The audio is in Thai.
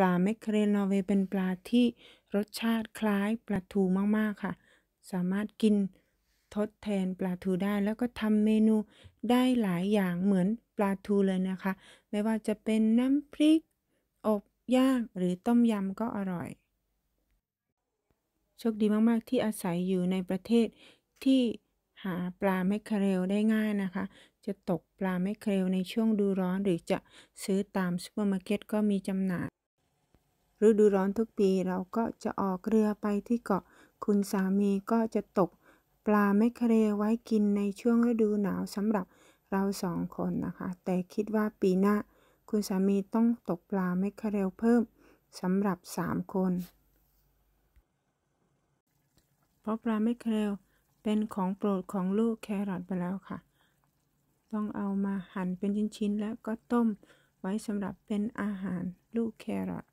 ปลาแมคเคเรลนอร์เวย์เป็นปลาที่รสชาติคล้ายปลาทู มาก ๆ ค่ะ สามารถกินทดแทนปลาทู ได้ แล้วก็ทำเมนูได้หลายอย่างเหมือนปลาทูเลยนะคะ ไม่ว่าจะเป็นน้ำพริกอบย่างหรือต้มยำก็อร่อย โชคดีมาก ๆ ที่อาศัยอยู่ในประเทศที่หาปลาแมคเคเรลได้ง่ายนะคะ จะตกปลาแมคเคเรลในช่วงดูร้อนหรือจะซื้อตามซูเปอร์มาร์เก็ตก็มีจำหน่ายฤดูร้อนทุกปีเราก็จะออกเรือไปที่เกาะ คุณสามีก็จะตกปลาแมคเคเรไว้กินในช่วงฤดูหนาวสำหรับเราสองคนนะคะ แต่คิดว่าปีหน้าคุณสามีต้องตกปลาแมคเคเรลเพิ่มสำหรับ 3 คน เพราะปลาแมคเคเรลเป็นของโปรดของลูกแครอทไปแล้วค่ะ ต้องเอามาหั่นเป็นชิ้นๆ แล้วก็ต้ม ไว้สำหรับเป็นอาหารลูกแครอท